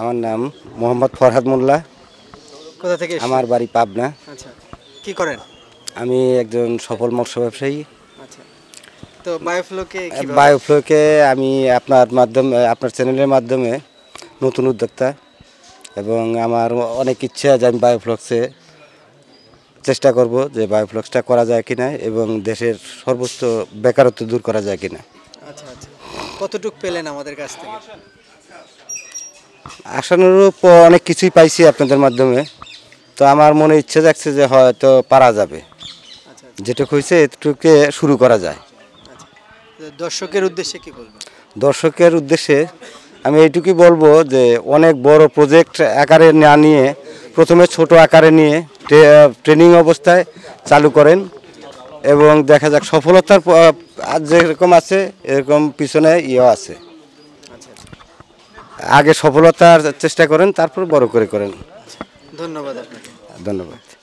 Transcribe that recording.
আমার নাম মোহাম্মদ ফরহাদ মোল্লা কোথা থেকে আমার বাড়ি পাবনা আচ্ছা কি করেন আমি একজন সফল মৎস্য ব্যবসায়ী আচ্ছা তো বায়োফ্লোকে বায়োফ্লোকে আমি আপনার মাধ্যমে আপনার চ্যানেলের মাধ্যমে নতুন উদ্যোক্তা এবং আমার অনেক ইচ্ছা যে আমি বায়োফ্লক্সে চেষ্টা করব যে বায়োফ্লক্সটা করা যায় কি না এবং দেশের সর্বোচ্চ বেকারত্ব দূর করা যায় কি না আচ্ছা আচ্ছা কতটুকু পেলেন আমাদের কাছ থেকে আসানোর অনেক কিছুই পাইছি আপনাদের মাধ্যমে তো আমার মনে ইচ্ছে যাচ্ছে যে হয়তো পারা যাবে আচ্ছা, আচ্ছা। যেটুকু হয়েছে এটুকুকে শুরু করা যায় আচ্ছা। দর্শকের উদ্দেশ্যে কি বলবো দর্শকের উদ্দেশ্যে আমি এইটুকুই বলবো যে অনেক বড় প্রজেক্ট আকারে না নিয়ে প্রথমে ছোট আকারে নিয়ে ট্রেনিং অবস্থায় চালু করেন এবং দেখা যাক সফলতার যেরকম আছে এরকম পিছনে ইয়ে আছে আগে সফলতার চেষ্টা করেন তারপর বড় করে করেন ধন্যবাদ ধন্যবাদ